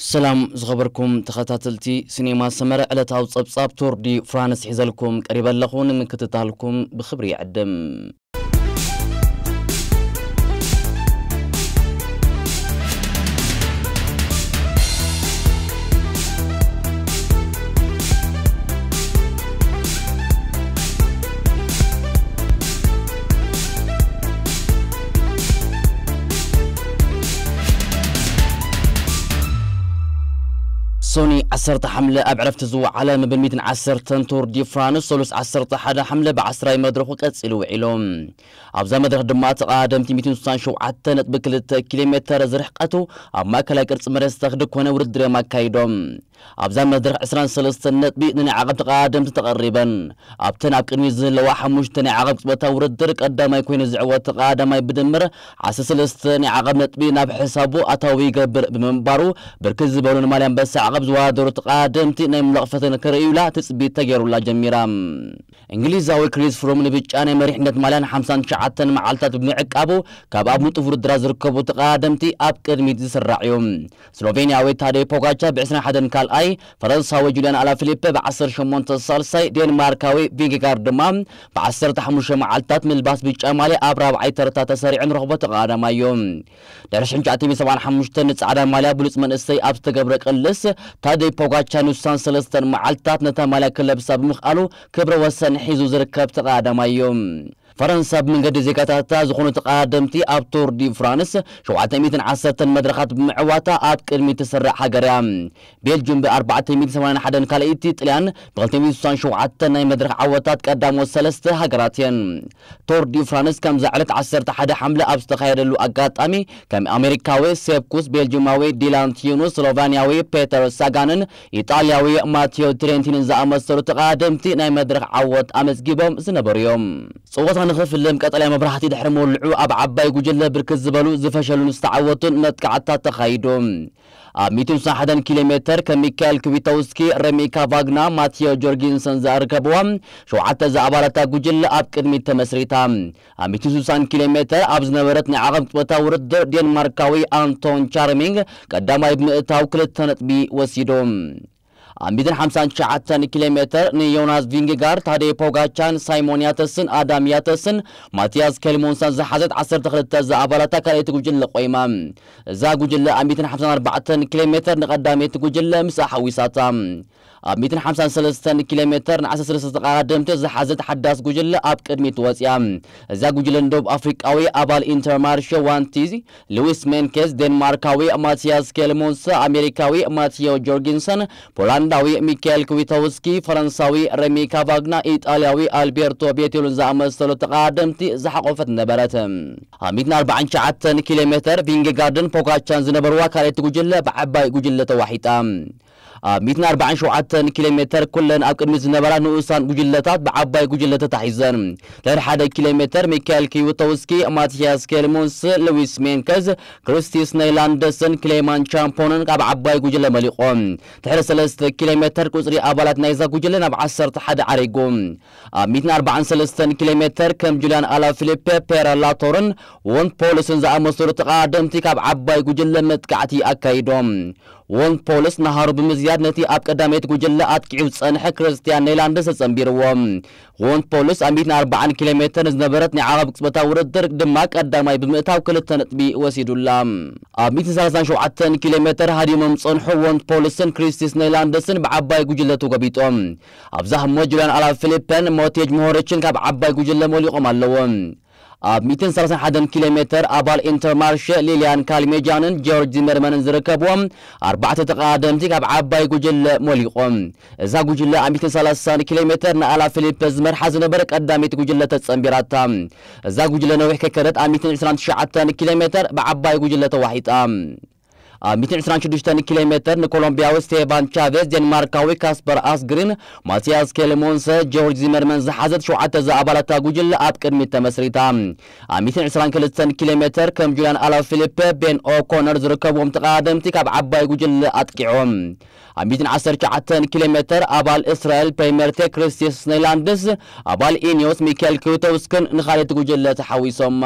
سلام زغبركم تخطاتلتي سينما سمر ألتاو صبصاب تور دي فرانس حزالكم قريبا لخون من كتطالكم بخبري عدم سوني عصرت حملة أب عرفت زو على مبنميتن عصر تنتور دي فرانس سولوس عصرت حدا حملة بعصر أي مدرخ وقت سلو علوم أبزا مدرخ دمات قادم تي تيميتن سان شو عتنت بكلت كيلومتر زرحقتو أما كلا قرص مرستخدك وانا ورد ما كايدوم أبزام مدرخ عسران سلستن نتبي نني عقب تقادم تقريبا أبتن أبكن ميزن لو حموش تني عقب تبتا ورد درك أدام يكون زعوة تقادم يبدمر عسى سلستن عقب نتبي ناب حسابو أتاوي قبر بمنبارو بركز بلون ماليان بس عقب زوادر تقادم تينا ملقفتن كريولا تسبيت تجيرو لا جميرام إنجليزاوي كريس فروم نبيتشاني مريح ندت ماليان حمسان شعتن معالتات بمعقابو كاب أب مطفور الدراز ركبو تقادمتي أب كدميت زسرع يوم سلوفينياوي تادي بوغاتشا بعسنا حدن كال ካልኣይ ፈረንሳዊ ጁልያን ኣላፊሊፔ ብ18 ሳልሳይ ዴንማርካዊ ቪግጋር ድማ ብ15 መዓልትታት ምልባስ ብጫ ማልያ ኣብ ራብዓይ ተረታ ተሰሪዑ ንረኽቦ ተቓዳማይ እዩ ድሕሪ 975 ንፃዕዳ ማልያ ብሉፅ መንእሰይ ኣብ ዝተገብረ ቅልስ ታደይ ፖጋቻ ንሳን ሰለስተን መዓልትታት ነታ ማልያ ክለብሳ ብምኽኣሉ ክብረ ወሰን ሒዙ ዝርከብ ተቓዳማይ እዩ فرنسا بمنجد زيكاتا زخون تقدمتي أب تور دي فرانس شوعتميت عسات مدرخات بمعواتا أب كرمي تسرع حجريا بلجيم بأربعة ميت سمان حدا كاليتي تلان بغلتمي سان عتن اي مدرخ عواتات قدام وسلست هجراتين تور دي فرانس كم زعلت عسرت حدا حملة أب اقات امي كم أمريكاوي سيبكوس ديلان تيونو سلوفانياوي بيتر ساغانن إيطالياوي ماتيو ترينتين زأمسلو تقادمتي اي مدرخ عوات أمسجيبهم زنبريوم صوتا ንኽፍልም ቀጠልያ መብራህቲ ድሕሪ ምውልዑ ኣብ ዓባይ ጉጅለ ብርክት ዝበሉ ዝፈሸሉን ዝተዓወቱን መጥቃዕትታት ተኻይዱ ኣብ 151 ኪሎ ሜትር ከም ሚካኤል ረሚካ ቫግና ማቴዮ ጆርጊንሰን ዘርከብዋ ሸውዓተ ዝኣባላታ ጉጅለ ኣብ ቅድሚት ተመስሪታ ኣብ 160 ኪሎ ሜትር ኣብ ዝነበረት ናይ ዓቐም ፅወታ ውርድር ዴንማርካዊ ኣንቶን ቻርሚንግ ቀዳማይ ብምእታው ክልተ ነጥቢ ወሲዶም 159 ኪሎ ሜትር ንዮናስ ቪንግጋር ታደየ ፖጋቻን ሳይሞን ያተስን ኣዳም ያተስን ማትያስ ከልሞንሳን ዝሓዘት 12 ዝኣባላታ ካልአይቲ ጉጅለ ቆይማ እዛ ጉጅለ ኣብ 154 ኪሎ ሜትር ንቐዳመይቲ ጉጅለ ምስ ሓዊሳታ ኣብ 153 ኪሎ ሜትር ን13 ተቃዳድምቲ ዝሓዘት ሓዳስ ጉጅለ ኣብ ቅድሚት ወፅያ እዛ ጉጅለ ንደቡብ ኣፍሪቃዊ ኣባል ኢንተርማርሸ ዋንቲዝ ሉዊስ ሜንኬዝ ዴንማርካዊ ማቲያስ ኬልሞንሰ ኣሜሪካዊ ማቴዮ ጆርጊንሰን ፖላንድ ሆላንዳዊ ሚካኤል ክዊቶውስኪ ፈረንሳዊ ረሚ ካቫግና ኢጣልያዊ ኣልቤርቶ ቤቴሉን ዝኣመሰሉ ተቃደምቲ ዝሓቆፈት ነበረት ኣብ 149 ኪሎ ሜትር ቪንጌጋርድን ፖካቻን ዝነበርዋ ካልእቲ ጉጅለ ብዓባይ ጉጅለ ተዋሒጣ ميتنا أربعين شو عتن كيلومتر كلن أكن نبرة نوسان جلتات بعبا جلتة تحيزن لر حدا كيلومتر ميكال كيو توسكي ماتياس كيرمونس لويس مينكز كريستيس نايلاندسن كليمان شامبونن كاب عبا جلة مليقون تحر سلست كيلومتر كوزري أبلات نيزا جلة نب عصر تحد عريقون آه، ميتنا أربعين سلستن كيلومتر كم جلان على فيليب بيرا لاتورن ون بولسن زعمسور قادم تكاب عبا جلة متكعتي أكايدوم ወን ፖሊስ ናሃሩ ብምዝያድ ነቲ ኣብ ቀዳመይት ጉጅለ ኣጥቂዑ ዝፀንሐ ክርስትያን ኔይላንድስ ተፀንቢርዎም ወን ፖሊስ ኣብ 140 ኪሎ ሜትር ዝነበረት ናይ ዓቐብ ቅፅበታ ውድድር ድማ ቀዳማይ ብምእታው ክልተ ነጥቢ ወሲዱላ ኣብ 137 ኪሎ ሜትር ሃዲሞም ፀንሑ ወን ፖሊስን ክሪስቲስ ኔይላንድስን ብዓባይ ጉጅለ ተጎቢጦም ኣብዛ ህሞ ጁልያን ኣላ ፊሊፐን ሞቴጅ ምሆርችን ካብ ዓባይ ጉጅለ መሊቖም ኣለዎም آب میتن سرسن حدن کیلومتر آبال انترمارش لیلیان کالمی جانن جورج زمرمن زرکبوم أربعة تقادم تكاب عباي جل موليقوم زا آب جل أميتن سلسان كيلومتر نالا فلیپ زمر حزن برك أدامي جل تتسنبيرات زا جل نوحك كرت أميتن عسران تشعتان كيلومتر بعباي جل توحيد 192 ኪሎ ሜትር ኮሎምቢያ ውስጥ ስቴቫን ቻቬዝ ዴንማርካዊ ካስፐር አስግሪን ማቲያስ ኬልሞንሰ ጆርጅ ዚመርመን ዝሓዘት ሸውዓተ ዝኣባላታ ጉጅል ኣብ ቅድሚት ተመስሪታ ኣብ 122 ኪሎ ሜትር ከም ጁልያን ኣላ ፊሊፕ ቤን ኦኮነር ዝርከብዎም ተቃደምቲ ካብ ዓባይ ጉጅል ኣጥቂዖም ኣብ 119 ኪሎ ሜትር ኣባል እስራኤል ፔሜርቴ ክርስቲስ ኔላንድስ ኣባል ኢኒዮስ ሚካኤል ክሩተውስክን ንኻልኦት ጉጅለ ተሓዊሶም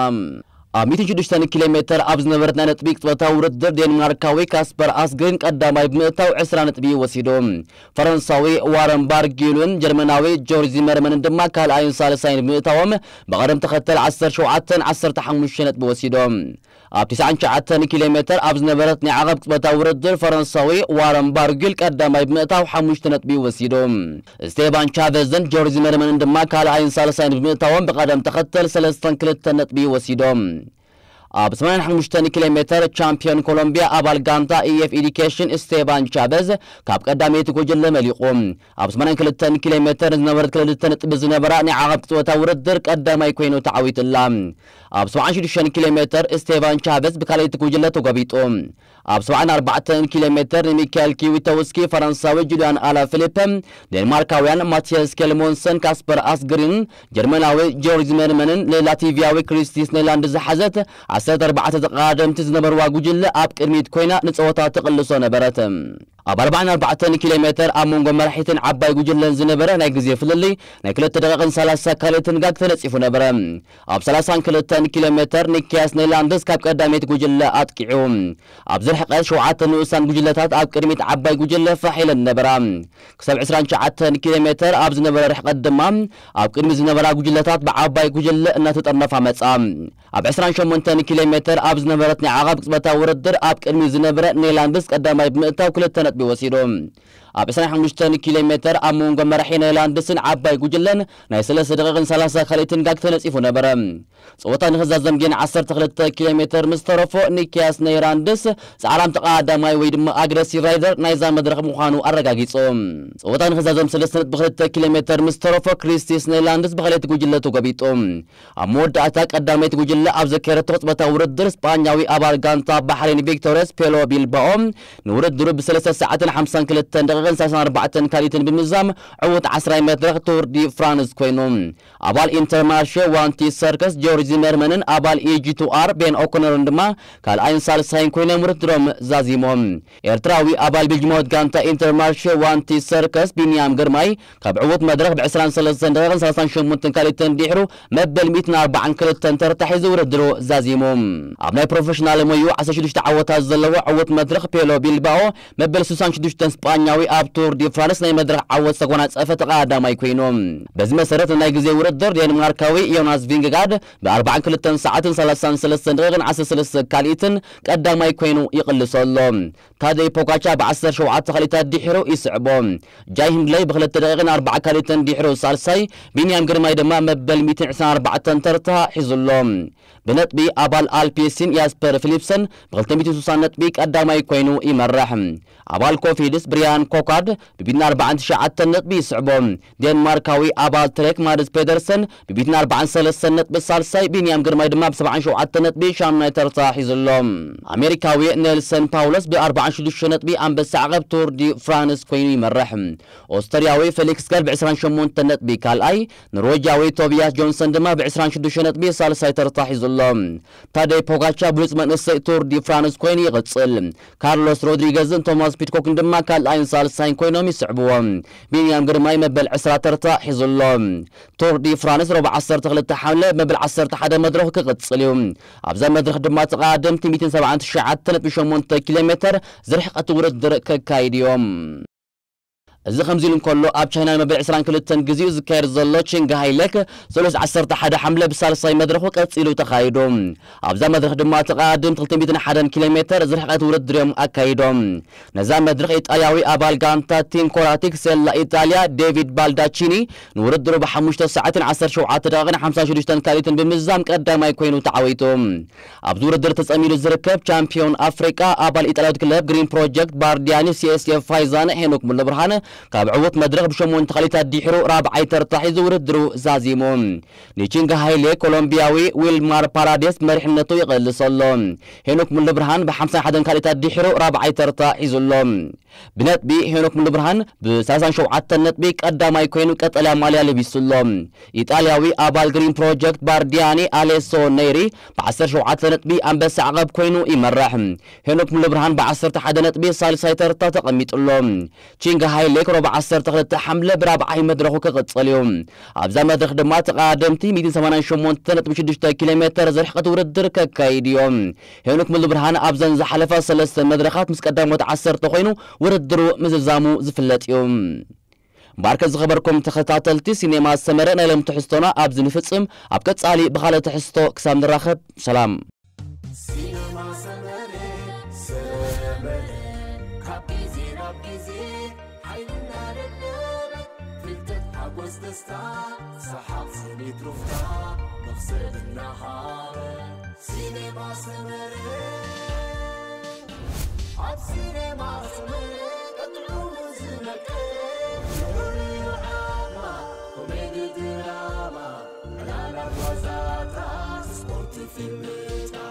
አሚት ሽዱሽተን ኪሎ ሜትር ኣብ ዝነበረት ናይ ነጥቢ ቅፅበታ ውድድር ዴንማርካዊ ካስፐር ኣስግሪን ቀዳማይ ብምእታው 20 ነጥቢ ወሲዱ ፈረንሳዊ ዋረን ባርጊሉን ጀርመናዊ ጆርጅ ዚመርመንን ድማ ካልኣይን ሳልሳይን ብምእታዎም ብቐደም ተኸተል 17 15 ነጥቢ ወሲዶም ኣብ 99 ኪሎ ሜትር ኣብ ዝነበረት ናይ ዓቐብ ቅፅበታዊ ውድድር ፈረንሳዊ ዋረን ባርግል ቀዳማይ ብምእታው 5 ነጥቢ ወሲዶ ስቴባን ቻቨዝን ጆርጅ መርመንን ድማ ካልኣይን ሳልሳይን ብምእታዎም ብቐደም ተኸተል 32 ነጥቢ ወሲዶም ኣብ 85 ኪሎ ሜትር ቻምፒዮን ኮሎምቢያ ኣባል ጋንታ ኢኤፍ ኢዲኬሽን ስቴቫን ቻቨዝ ካብ ቀዳመይቲ ጉጅለ መሊቑ ኣብ 82 ኪሎ ሜትር ዝነበረት 2 ነጥቢ ዝነበራ ናይ ዓቐብቲ ፀወታ ውድድር ቀዳማይ ኮይኑ ተዓዊትላ ኣብ 76 ኪሎ ሜትር ስቴቫን ቻቨዝ ብካልእይቲ ጉጅለ ተጎቢጡ ኣብ 74 ኪሎ ሜትር ንሚካኤል ኪዊተውስኪ ፈረንሳዊ ጁልያን ፊሊፕ ዴንማርካውያን ማቲያስ ኬልሞንሰን ካስፐር ኣስግሪን ጀርመናዊ ጆርጅ መርመንን ንላቲቪያዊ ክሪስቲስ ስኔላንድ ዝሓዘት 14 ተቃደምቲ ዝነበርዋ ጉጅለ ኣብ ቅድሚት ኮይና ንፀወታ ትቕልሶ ነበረት ኣብ 44 ኪሎ ሜትር ኣብ መንጎ መራሒትን ዓባይ ጉጅለን ዝነበረ ናይ ግዜ ፍልሊ ናይ 2 ደቂቕን 30 ካልኦትን ጋግ ተነፂፉ ነበረ ኣብ 32 ኪሎ ሜትር ኒኪያስ ኔላንድስ ካብ ቀዳሜት ጉጅለ ኣጥቂዑ ኣብ ዝርሕቐት 7 ንኡሳን ጉጅለታት ኣብ ቅድሚት ዓባይ ጉጅለ ፋሒለን ነበራ ክሳብ 29 ኪሎ ሜትር ኣብ ዝነበረ ርሕቐት ድማ ኣብ ቅድሚ ዝነበራ ጉጅለታት ብዓባይ ጉጅለ እናተጠነፋ መጻ ኣብ 28 ኪሎ ሜትር ኣብ ዝነበረት ናይ ዓቓብ ቅፅበታዊ ውድድር ኣብ ቅድሚ ዝነበረ ኔላንድስ ቀዳማይ ብምእታው ክልተ ነጥቢ ወሲዶም أبسان حمشتان كيلومتر أمونغ مرحين لاندسن عباي قجلن نايسلا سدقاقن سلاسة خليتن قاكتن اسئفو نبرم سوطان خزازم جين عصر تخلت كيلومتر مسترفو نيكياس نيران دس سعلام تقادا ماي ويدم أغرسي رايدر نايزان مدرق مخانو أرقاقي صوم سوطان خزازم سلسنت بخلت كيلومتر مسترفو كريستيس نيلان دس بخلت قجلة تقبيتهم أمود أتاك أدامي أداميت قجلة أبزكرة تخطبة درس بانياوي أبال غانتا بحرين فيكتوريس بيلو بيلباوم نورد درب سلسة ساعة حمسان كلتن دقاق ዝቕፅል 34 ካሊትን ብምዛም ዕዉት 20 መድረኽ ቱር ዲ ፍራንስ ኮይኑ ኣባል ኢንተርማርሼ ዋንቲ ሰርከስ ጆርጅ ዝመርመንን ኣባል ኤጂቱኣር ቤን ኦኮነርን ድማ ካልኣይን ሳልሳይን ኮይኖም ውድድሮም ዛዚሞም ኤርትራዊ ኣባል ቤልጅማዊት ጋንታ ኢንተርማርሼ ዋንቲ ሰርከስ ቢንያም ግርማይ ካብ ዕዉት መድረኽ ብ23 ደቂቕን 38 ካሊትን ዲሕሩ መበል 142 ተርታሒዙ ውድድሩ ዛዚሙ ኣብ ናይ ፕሮፌሽናል ሞዩ 16 ዓወታት ዘለዎ ዕዉት መድረኽ ፔሎ ቢልባኦ መበል 66 ስጳኛዊ ابتور دیفرانس نیمدر عوض سگونه صفت قدم ای کوینوم. بزم سرت نایگزی ورد در دیان مارکاوی یوناس وینگگارد با اربعان کلتن ساعت سلسان سلسن درگن عسل سلس کالیتن قدم ای کوینو یقل سالم. تا دی پوکاچا با عصر شوعت خلیت دیحرو اسعبم. جای هنگلی بخلت درگن اربع کالیتن دیحرو سالسای بینیم گرمای دما مبل میتن عسان اربع تن ترتا حزلم. بنت بي آبال آلپیسین یاسپر فلیپسن بخلت میتوسانت بیک قدم ای کوینو ای مرحم. آبال کوفیدس بریان کو ستوكارد ببيتنا 40 شعات نطبي سعبهم دنماركاوي أبال تريك مارز بيدرسن ببيتنا 40 سلسة نطبي سالساي بنيام قرمي دما ب 70 شعات نطبي شام نايتر صاحي زلهم أمريكاوي نيلسون باولس ب 46 نطبي أنبس عقب تور دي فرانس كويني مرحم أسترياوي فيليكس كار ب 28 نطبي كالأي نروجاوي توبياس جونسون دما ب 26 نطبي سالساي ترصاحي زلهم تادي بوغاتشا بلوز منسي تور دي فرانس كويني غتصل كارلوس رودريغزن توماس بيتكوكن دما كالأي سالساي ساين كوينومي سعبوهم بينيام قرماي مبل عسرا ترتا حيزلهم تور دي فرانس ربع عصر تغلب تحاملة مبل عصر تحدا مدرخ كغتصليهم أبزا مدرخ دما تقادم تميتين سبعان تشعات كيلومتر زرحقه تورد درك كايديوم إذا خمسين كله أب شينا مبلع سران كل التنجزي وذكر زلة شنجا هيلك سلوس عصرت حدا حملة بسال صاي مدرخ وقت سيلو تخايدهم زم مدرخ دم تقادم تلتم بيتنا حدا كيلومتر زرح قد ورد دريم أكايدهم نزام مدرخ إتأياوي أبال غانتا تيم كوراتيك سل إيطاليا ديفيد بالداتشيني نورد درو بحمشت ساعة عصر شو عتراغن حمسة شريشتن كاليتن بمزام قدام يكونوا تعويتهم أبزو ردر تسأميل زركب شامبيون أفريقيا أبال إيطاليا كلب جرين بروجكت باردياني سي اس اف فايزان هنوك من البرهان قاب عوض مدرغ بشو منتقاليتا ديحرو راب عيتر تحيزو ردرو زازيمون نيچنغ هايلي كولومبياوي ويل مار باراديس مريح النطو يغل صلون هينوك من لبرهان بحمسان حدن كاليتا ديحرو راب عيتر تحيزو اللون بنات بي هينوك من لبرهان بساسان شو عطا نت بي كادا مايكوينو كتاليا ماليا لبي صلون إيطالياوي أبال جرين بروجكت باردياني أليسو نيري بعصر شو عطا نت بي أم بس عقب كوينو إمرح هينوك من لبرهان بعصر تحدا نت بي سالي سايتر تتقميت اللون تشينغ هايلي ወይ ቅረብ 1 ሓምለ ብራብዓይ መድረኹ ክቕፅል እዩ ኣብዛ መድረኽ ድማ ተቓደምቲ 188.6 ኪሎ ሜትር ዝርሕቐት ውድድር ከካይድ እዮም ሄኖክ ሙሉ ብርሃን ኣብዘን ዝሓለፈ ሰለስተ መድረኻት ምስ ቀዳሞት 1 ኮይኑ ውድድሩ ምዝዛሙ ዝፍለጥ እዩ ባርከት ዝኸበርኩም ተኸታተልቲ ሲኔማ ዝሰመረ ናይ ሎም ትሕዝቶና ኣብዚ ንፍፅም ኣብ ቀጻሊ ብኻልእ ትሕዝቶ ክሳብ ንራኸብ ሰላም عز دستار صحة تصير تروفتا نغسل النهار سينما سمري عب سينما سمري قطعوا مزنك جوري وعامة كوميدي دراما على الوزارة سبورت في الميتا